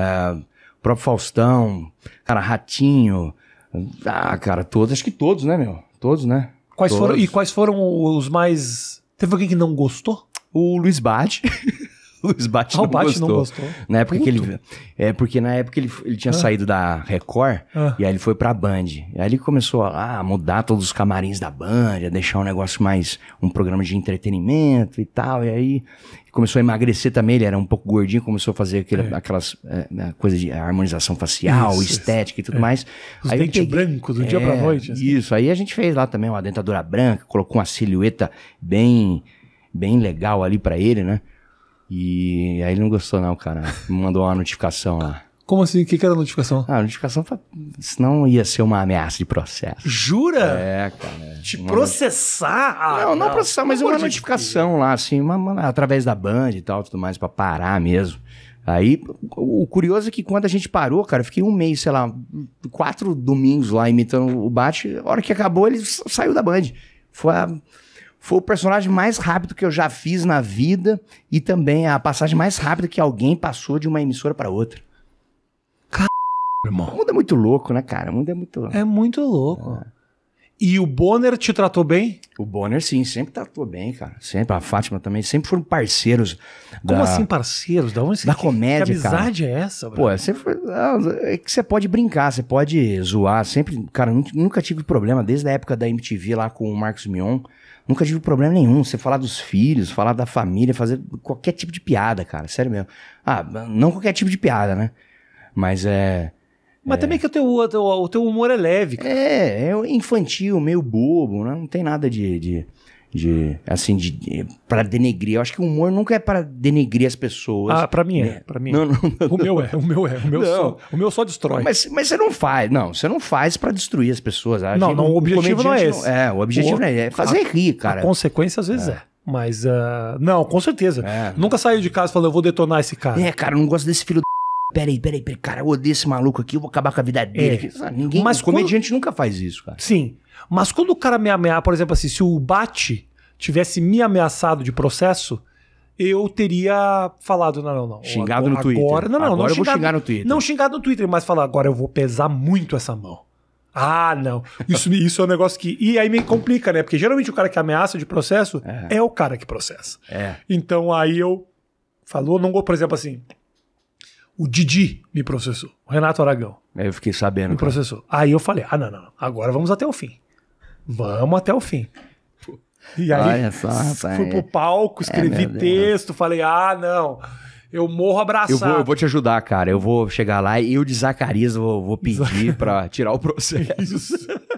Ah, o próprio Faustão, cara, Ratinho. Ah, cara, todos, acho que todos, né, meu? Todos, né? Quais todos. foram e quais foram os mais Teve alguém que não gostou? O Luiz Bade. Luiz ah, Bate não, Bate gostou. não gostou. Na época Puto. que ele. É, porque na época ele, ele tinha ah. saído da Record ah. e aí ele foi pra Band. Aí ele começou a, a mudar todos os camarins da Band, a deixar um negócio mais. um programa de entretenimento e tal. E aí começou a emagrecer também, ele era um pouco gordinho, começou a fazer aquele, é. aquelas é, né, coisas de é, harmonização facial, isso, estética isso. e tudo é. mais. Os aí dentes brancos do dia pra é, noite. Assim. Isso, aí a gente fez lá também uma dentadura branca, colocou uma silhueta bem bem legal ali para ele, né? E aí ele não gostou, não, cara. Me mandou uma notificação lá. Como assim? O que, que era a notificação? Ah, a notificação não ia ser uma ameaça de processo. Jura? É, cara. É. Te uma processar? Not... Ah, não, não, é não, processar, mas uma notificação lá, assim, uma, uma, através da Band e tal, tudo mais, pra parar mesmo. Aí, o curioso é que quando a gente parou, cara, eu fiquei um mês, sei lá, quatro domingos lá imitando o Bate. A hora que acabou, ele saiu da Band. Foi a foi o personagem mais rápido que eu já fiz na vida e também a passagem mais rápida que alguém passou de uma emissora para outra. Caramba, irmão. O mundo é muito louco, né, cara? O mundo é muito louco. É muito louco. É. E o Bonner te tratou bem? O Bonner, sim, sempre tratou bem, cara. Sempre. A Fátima também, sempre foram parceiros. Como da, assim, parceiros? Da onde você Da que, comédia, que amizade cara. é essa, velho? Pô, é, sempre, é que você pode brincar, você pode zoar. Sempre, cara, nunca tive problema, desde a época da MTV lá com o Marcos Mion. Nunca tive problema nenhum. Você falar dos filhos, falar da família, fazer qualquer tipo de piada, cara. Sério mesmo. Ah, não qualquer tipo de piada, né? Mas é. Mas é. também que o teu, o, teu humor é leve. Cara. É, é infantil, meio bobo, né? não tem nada de, de, de assim, de, de para denegrir. Eu acho que o humor nunca é para denegrir as pessoas. Ah, para mim é, né? é. para mim. Não, não, não, o meu é, o meu é, o meu só, o meu só destrói. Mas, mas você não faz, não, você não faz para destruir as pessoas. A não, gente, não, o objetivo não é esse. é, o objetivo o, não é, é fazer a, rir, cara. A consequência às vezes é. é mas, uh, não, com certeza. É. Nunca saiu de casa falando, eu vou detonar esse cara. É, cara, eu não gosto desse filho da... Peraí, peraí, peraí, cara, eu odeio esse maluco aqui, eu vou acabar com a vida é. dele. É. Ninguém, mas comediante quando... nunca faz isso, cara. Sim. Mas quando o cara me ameaça, por exemplo, assim, se o Bate tivesse me ameaçado de processo, eu teria falado, não, não, não. Xingado agora, no Twitter. Agora, não, não, agora não eu xingado, vou xingar no Twitter. Não xingado no Twitter, mas falar, agora eu vou pesar muito essa mão. Ah, não. Isso, isso é um negócio que. E aí me complica, né? Porque geralmente o cara que ameaça de processo é, é o cara que processa. É. Então aí eu. Falou, não vou, por exemplo, assim. O Didi me processou. O Renato Aragão. É, eu fiquei sabendo. Me cara. processou. Aí eu falei: ah, não, não, não. Agora vamos até o fim. Vamos até o fim. E aí só, fui pro é, palco, escrevi é, texto, falei: ah, não. Eu morro abraçado. Eu vou, eu vou, te ajudar, cara. Eu vou chegar lá e eu de Zacarias vou, vou pedir para tirar o processo.